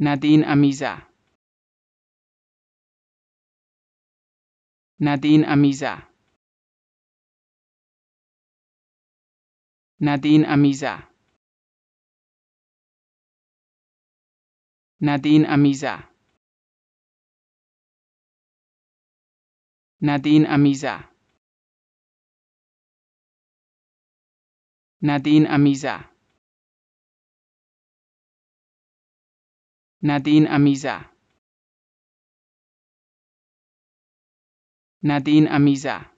Nadine Amiza Nadine Amiza Nadine Amiza Nadine Amiza Nadine Amiza Nadine Amiza Nadine Amiza Nadine Amiza